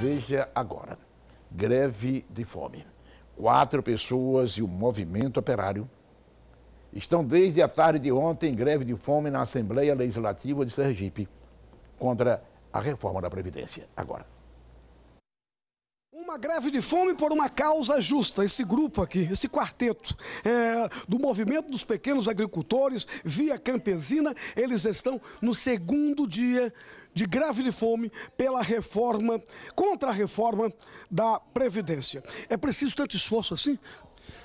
Veja agora: greve de fome. Quatro pessoas e o movimento operário estão desde a tarde de ontem em greve de fome na Assembleia Legislativa de Sergipe contra a reforma da Previdência. Agora uma greve de fome por uma causa justa. Esse grupo aqui, esse quarteto é, do movimento dos pequenos agricultores via campesina, eles estão no segundo dia de greve de fome pela reforma, contra a reforma da Previdência. É preciso tanto esforço assim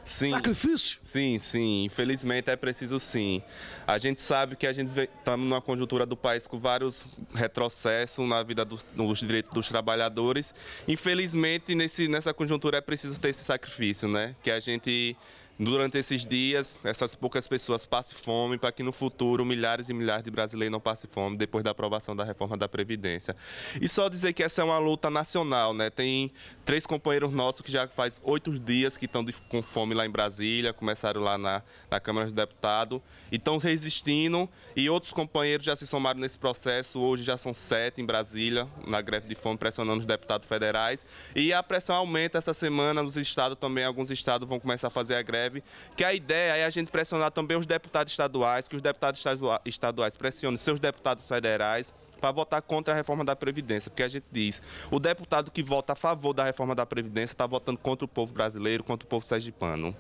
Sim. Sacrifício? Sim, sim. Infelizmente é preciso sim. A gente sabe que a gente estamos numa conjuntura do país com vários retrocessos na vida do, dos direitos dos trabalhadores. Infelizmente, nesse, nessa conjuntura é preciso ter esse sacrifício, né? Que a gente durante esses dias, essas poucas pessoas passem fome, para que no futuro milhares e milhares de brasileiros não passem fome depois da aprovação da reforma da Previdência. E só dizer que essa é uma luta nacional, né? Tem três companheiros nossos que já faz oito dias que estão com fome lá em Brasília, começaram lá na, na Câmara dos Deputados e estão resistindo. E outros companheiros já se somaram nesse processo, hoje já são sete em Brasília, na greve de fome, pressionando os deputados federais. E a pressão aumenta essa semana nos estados também, alguns estados vão começar a fazer a greve, que a ideia é a gente pressionar também os deputados estaduais, que os deputados estaduais pressionem seus deputados federais para votar contra a reforma da Previdência, porque a gente diz, o deputado que vota a favor da reforma da Previdência está votando contra o povo brasileiro, contra o povo sergipano.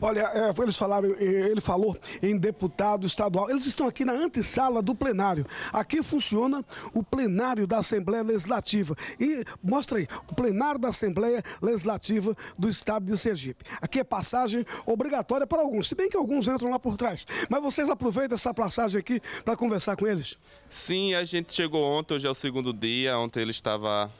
Olha, é, eles falaram, ele falou em deputado estadual. Eles estão aqui na antessala do plenário. Aqui funciona o plenário da Assembleia Legislativa. E mostra aí, o plenário da Assembleia Legislativa do Estado de Sergipe. Aqui é passagem obrigatória para alguns, se bem que alguns entram lá por trás. Mas vocês aproveitam essa passagem aqui para conversar com eles? Sim, a gente chegou ontem, hoje é o segundo dia. Ontem ele estava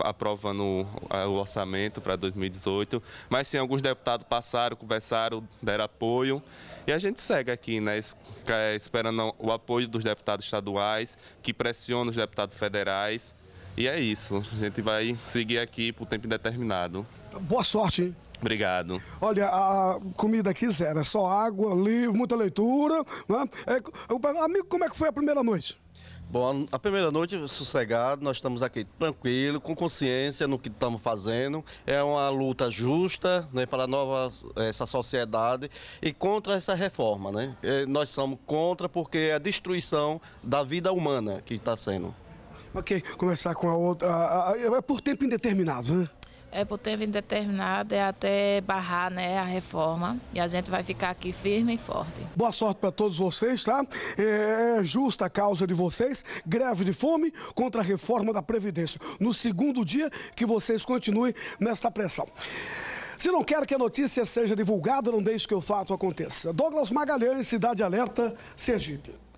aprovando o orçamento para 2018. Mas sim, alguns deputados passaram, conversaram apoiaram, deram apoio. E a gente segue aqui, né, é, esperando o apoio dos deputados estaduais, que pressionam os deputados federais. E é isso. A gente vai seguir aqui por tempo indeterminado. Boa sorte, hein? Obrigado. Olha, a comida aqui zero, é né? só água, livro, muita leitura. Né? É, eu, amigo, como é que foi a primeira noite? Bom, a primeira noite sossegado, nós estamos aqui tranquilo, com consciência no que estamos fazendo. É uma luta justa né, para nova essa sociedade e contra essa reforma. Né? É, nós somos contra porque é a destruição da vida humana que está sendo. Ok, começar com a outra. A, a, a, é por tempo indeterminado, né? é por tempo indeterminado, é até barrar né, a reforma. E a gente vai ficar aqui firme e forte. Boa sorte para todos vocês, tá? É, é justa a causa de vocês, greve de fome contra a reforma da Previdência. No segundo dia, que vocês continuem nesta pressão. Se não quer que a notícia seja divulgada, não deixe que o fato aconteça. Douglas Magalhães, Cidade Alerta, Sergipe.